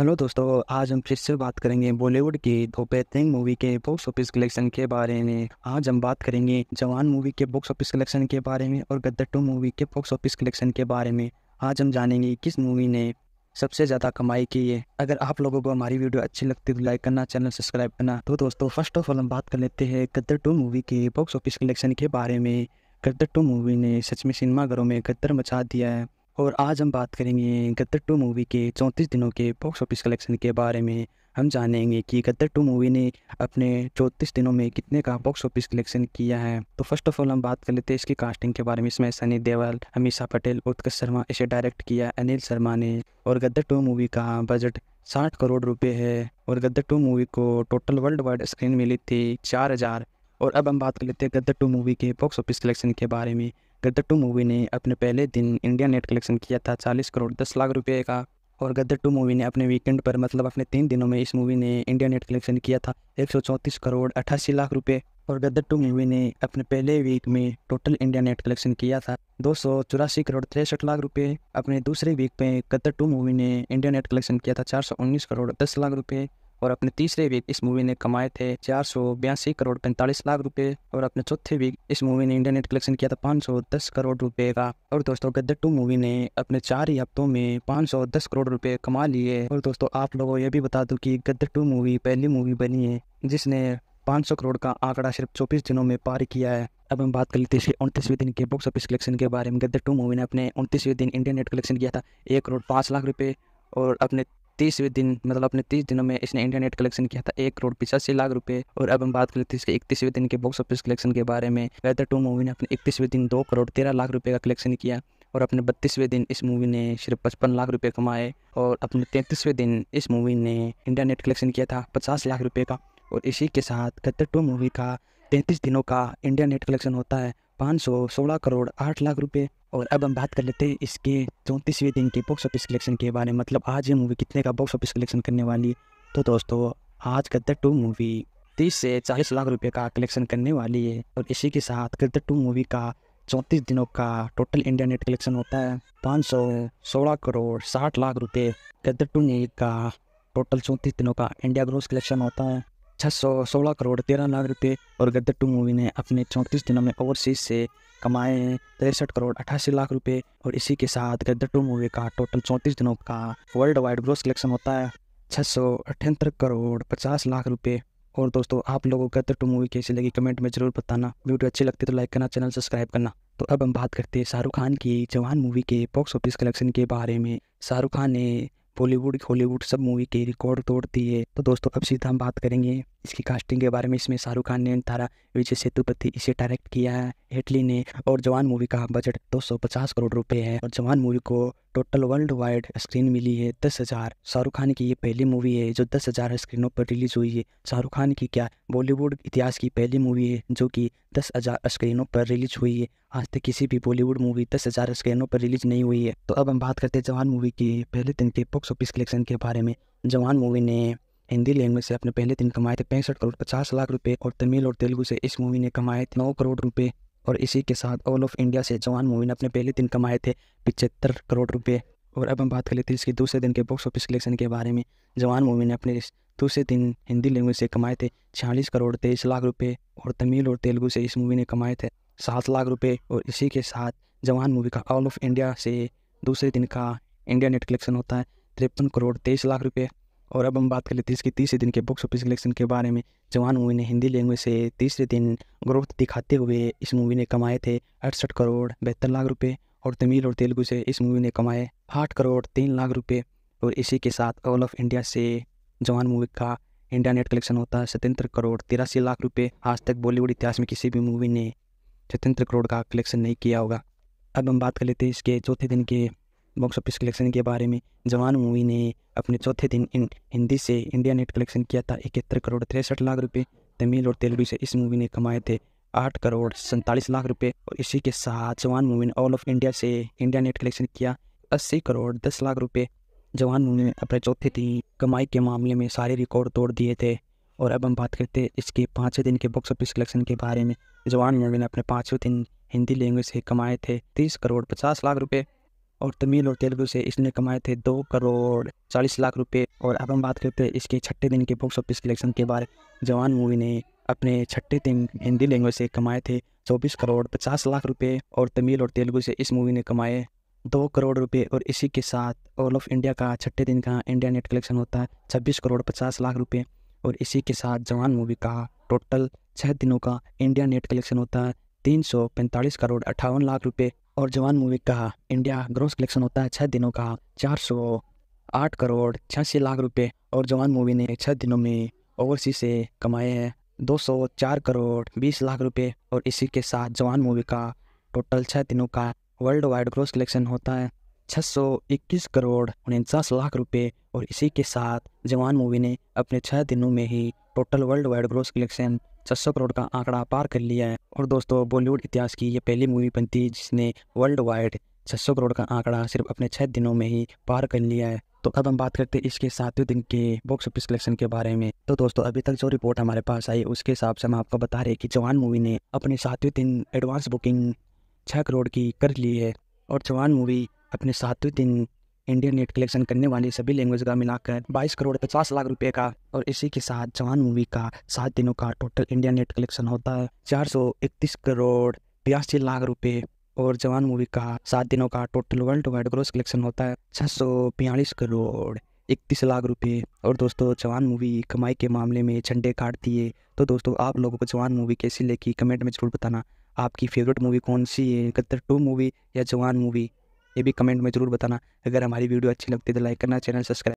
hello दोस्तों आज हम फिर से बात करेंगे बॉलीवुड की दो बेहतरीन मूवी के बॉक्स ऑफिस कलेक्शन के बारे में आज हम बात करेंगे जवान मूवी के बॉक्स ऑफिस कलेक्शन के बारे में और गद्दर टू मूवी के बॉक्स ऑफिस कलेक्शन के बारे में आज हम जानेंगे किस मूवी ने सबसे ज़्यादा कमाई की है अगर आप लोगों को हमारी वीडियो अच्छी लगती है तो लाइक करना चैनल सब्सक्राइब करना तो दोस्तों फर्स्ट ऑफ ऑल हम बात कर लेते हैं गद्दर टू मूवी के बॉक्स ऑफिस कलेक्शन के बारे में गद्दर टू मूवी ने सच में सिनेमाघरों में गद्दर मचा दिया है और आज हम बात करेंगे गद्दर टू मूवी के चौंतीस दिनों के बॉक्स ऑफिस कलेक्शन के बारे में हम जानेंगे कि गद्दर टू मूवी ने अपने चौंतीस दिनों में कितने का बॉक्स ऑफिस कलेक्शन किया है तो फर्स्ट ऑफ ऑल हम बात कर लेते हैं इसकी कास्टिंग के बारे में इसमें सनी देवल अमीशा पटेल उत्कर्ष शर्मा इसे डायरेक्ट किया अनिल शर्मा ने और गद्दर टू मूवी का बजट साठ करोड़ रुपये है और गद्दर टू मूवी को टोटल वर्ल्ड वाइड स्क्रीन मिली थी चार हज़ार और अब हम बात कर लेते हैं गद्दर टू मूवी के बॉक्स ऑफिस कलेक्शन के बारे में गद्दर टू मूवी ने अपने पहले दिन इंडिया नेट कलेक्शन किया था चालीस करोड़ दस लाख रुपये का और गद्दर टू मूवी ने अपने वीकेंड पर मतलब अपने तीन दिनों में इस मूवी ने इंडिया नेट कलेक्शन किया था एक करोड़ अट्ठासी लाख रुपये और गद्दर टू मूवी ने अपने पहले वीक में टोटल इंडिया नेट कलेक्शन किया था दो करोड़ तिरसठ लाख रुपए अपने दूसरे वीक में गद्दर टू मूवी ने इंडिया नेट कलेक्शन किया था चार करोड़ दस लाख रुपए और अपने तीसरे वीक इस मूवी ने कमाए थे चार सौ बयासी करोड़ पैंतालीस लाख रुपए और अपने चौथे वीक इस मूवी ने इंटरनेट कलेक्शन किया था पाँच सौ दस करोड़ रुपए का और दोस्तों गद्दर टू मूवी ने अपने चार ही हफ्तों में पाँच सौ दस करोड़ रुपए कमा लिए और दोस्तों आप लोगों को यह भी बता दूँ की गद्दर टू मूवी पहली मूवी बनी है जिसने 500 करोड़ का आंकड़ा सिर्फ चौबीस दिनों में पार किया है अब हम बात कर लेते हैं उनतीसवें दिन के बॉक्स ऑफिस कलेक्शन के बारे में गद्दर टू मूवी ने अपने उनतीसवें दिन इंटरनेट कलेक्शन किया था एक करोड़ पाँच लाख रुपये और अपने तीसवें दिन मतलब अपने तीस दिनों में इसने इंडिया नेट कलेक्शन किया था एक करोड़ पिचासी लाख रुपए और अब हम बात करते हैं इसके इकतीसवें दिन के बॉक्स ऑफिस कलेक्शन के बारे में वेदर टू मूवी ने अपने इकतीसवें दिन दो करोड़ तेरह लाख रुपये का कलेक्शन किया और अपने बत्तीसवें दिन इस मूवी ने सिर्फ पचपन लाख रुपए कमाए और अपने तैंतीसवें दिन इस मूवी ने इंडिया नेट कलेक्शन किया था पचास लाख रुपये का और इसी के साथ गदर टू मूवी का तैंतीस दिनों का इंडिया नेट कलेक्शन होता है पाँच सौ सोलह करोड़ आठ लाख रुपये और अब हम बात कर लेते हैं इसके चौंतीसवें दिन के बॉक्स ऑफिस कलेक्शन के बारे में मतलब आज ये मूवी कितने का बॉक्स ऑफिस कलेक्शन करने वाली है तो दोस्तों आज गद्दर टू मूवी तीस से चालीस लाख रुपए का कलेक्शन करने वाली है और इसी के साथ गद्दर टू मूवी का चौंतीस दिनों का टोटल इंडिया नेट कलेक्शन होता है पाँच सौ सोलह करोड़ साठ लाख रुपये गद्दर टू मूवी का टोटल चौंतीस दिनों का इंडिया ग्रोस कलेक्शन होता है छः सौ सोलह करोड़ तेरह लाख रुपये और गद्दर टू मूवी ने अपने चौंतीस दिनों में ओवरसीज से कमाए हैं तिरसठ करोड़ अठासी लाख रुपए और इसी के साथ गद्दर टू मूवी का टोटल चौंतीस दिनों का वर्ल्ड वाइड ग्रोस कलेक्शन होता है छः सौ अठहत्तर करोड़ पचास लाख रुपए और दोस्तों आप लोगों को गद्दर टू मूवी कैसी लगी कमेंट में जरूर बताना वीडियो अच्छी लगती है तो लाइक करना चैनल सब्सक्राइब करना तो अब हम बात करते हैं शाहरुख खान की जवान मूवी के बॉक्स ऑफिस कलेक्शन के बारे में शाहरुख खान ने बॉलीवुड हॉलीवुड सब मूवी के रिकॉर्ड तोड़ दिए तो दोस्तों अब सीधा हम बात करेंगे इसकी कास्टिंग के बारे में इसमें शाहरुख खान ने तारा विजय सेतुपति इसे डायरेक्ट किया है हेटली ने और जवान मूवी का बजट 250 करोड़ रुपए है और जवान मूवी को टोटल वर्ल्ड वाइड स्क्रीन मिली है दस हजार शाहरुख खान की ये पहली मूवी है जो दस हजार स्क्रीनों पर रिलीज हुई है शाहरुख खान की क्या बॉलीवुड इतिहास की पहली मूवी है जो की दस हजार स्क्रीनों पर रिलीज हुई है आज तक किसी भी बॉलीवुड मूवी दस हजार स्क्रीनों पर रिलीज नहीं हुई है तो अब हम बात करते हैं जवान मूवी की पहले दिन के बॉक्स ऑफिस कलेक्शन के बारे में जवान मूवी ने हिंदी लैंग्वेज से अपने पहले दिन कमाए थे पैंसठ करोड़ पचास लाख रुपए और तमिल और तेलुगु से इस मूवी ने कमाए थे नौ करोड़ रुपए और इसी के साथ ऑल ऑफ इंडिया से जवान मूवी ने अपने पहले दिन कमाए थे पिचहत्तर करोड़ रुपये और अब हम बात कर लेते हैं इसके दूसरे दिन के बॉक्स ऑफिस कलेक्शन के बारे में जवान मूवी ने अपने दूसरे दिन हिंदी लैंग्वेज से कमाए थे छियालीस करोड़ तेईस लाख रुपये और तमिल और तेलुगु से इस मूवी ने कमाए थे सात लाख रुपये और इसी के साथ जवान मूवी का ऑल ऑफ इंडिया से दूसरे दिन का इंडिया नेट कलेक्शन होता है तिरपन करोड़ तेईस लाख रुपये और अब हम बात कर लेते हैं इसके तीसरे दिन के बॉक्स ऑफिस कलेक्शन के बारे में जवान मूवी ने हिंदी लैंग्वेज से तीसरे दिन ग्रोथ दिखाते हुए इस मूवी ने कमाए थे अड़सठ करोड़ बहत्तर लाख रुपये और तमिल और तेलुगु से इस मूवी ने कमाए आठ करोड़ तीन लाख रुपये और इसी के साथ ऑल ऑफ इंडिया से जवान मूवी का इंडिया नेट कलेक्शन होता है सतहत्तर करोड़ तिरासी लाख रुपये आज तक बॉलीवुड इतिहास में किसी भी मूवी ने सतहत्तर करोड़ का कलेक्शन नहीं किया होगा अब हम बात कर लेते हैं इसके चौथे दिन के बॉक्स ऑफिस कलेक्शन के बारे में जवान मूवी ने अपने चौथे दिन इन हिंदी से इंडिया नेट कलेक्शन किया था इकहत्तर करोड़ तिरसठ लाख रुपये तमिल और तेलुगु से इस मूवी ने कमाए थे आठ करोड़ सैंतालीस लाख रुपये और इसी के साथ जवान मूवी ने ऑल ऑफ इंडिया से इंडिया नेट कलेक्शन किया अस्सी करोड़ दस लाख रुपये जवान मूवी ने अपने चौथे दिन कमाई के मामले में सारे रिकॉर्ड तोड़ दिए थे और अब हम बात करते हैं इसके पाँचवें दिन के बॉक्स ऑफिस कलेक्शन के बारे में जवान मूवी ने अपने पाँचवें दिन हिंदी लैंग्वेज से कमाए थे तीस करोड़ पचास लाख रुपये और तमिल और तेलुगु से इसने कमाए थे दो करोड़ चालीस लाख रुपए और अब हम बात करते हैं इसके छठे दिन के बॉक्स ऑफिस कलेक्शन के बारे जवान मूवी ने अपने छठे दिन हिंदी लैंग्वेज से कमाए थे चौबीस करोड़ पचास लाख रुपए और तमिल और तेलुगु से इस मूवी ने कमाए दो करोड़ रुपए और इसी के साथ ऑल ऑफ इंडिया का छठे दिन का इंडिया नेट कलेक्शन होता है छब्बीस करोड़ पचास लाख रुपये और इसी के साथ जवान मूवी का टोटल छः दिनों का इंडिया नेट कलेक्शन होता है तीन सौ पैंतालीस करोड़ अट्ठावन लाख रुपए और जवान मूवी का इंडिया ग्रोस कलेक्शन होता है छः दिनों का चार सौ आठ करोड़ छियासी लाख रुपए और जवान मूवी ने छः दिनों में ओवरसी से कमाए हैं दो सौ चार करोड़ बीस लाख रुपए और इसी के साथ जवान मूवी का टोटल छः दिनों का वर्ल्ड वाइड ग्रोस कलेक्शन होता है छः सौ इक्कीस करोड़ उनचास लाख रुपए और इसी के साथ जवान मूवी ने अपने छः दिनों में ही total world wide gross collection छह करोड़ का आंकड़ा पार कर लिया है और दोस्तों बॉलीवुड इतिहास की यह पहली मूवी बनती जिसने वर्ल्ड वाइड छह करोड़ का आंकड़ा सिर्फ अपने छः दिनों में ही पार कर लिया है तो अब हम बात करते हैं इसके सातवें दिन के बॉक्स ऑफिस कलेक्शन के बारे में तो दोस्तों अभी तक जो रिपोर्ट हमारे पास आई उसके हिसाब से हम आपको बता रहे हैं कि जवान मूवी ने अपने सातवें दिन एडवांस बुकिंग छः करोड़ की कर ली है और जवान मूवी अपने सातवें दिन इंडियन नेट कलेक्शन करने वाली सभी लैंग्वेज का मिलाकर 22 करोड़ 50 लाख रुपए का और इसी के साथ जवान मूवी का सात दिनों का टोटल इंडियन नेट कलेक्शन होता है चार करोड़ बयासी लाख रुपए और जवान मूवी का सात दिनों का total world wide gross collection होता है बयालीस करोड़ इकतीस लाख रुपए और दोस्तों जवान मूवी कमाई के मामले में झंडे काटती है तो दोस्तों आप लोगों को जवान मूवी कैसी लगी कमेंट में जरूर बताना आपकी फेवरेट मूवी कौन सी है गद्दर टू मूवी या जवान मूवी ये भी कमेंट में ज़रूर बताना अगर हमारी वीडियो अच्छी लगती है तो लाइक करना चैनल सब्सक्राइब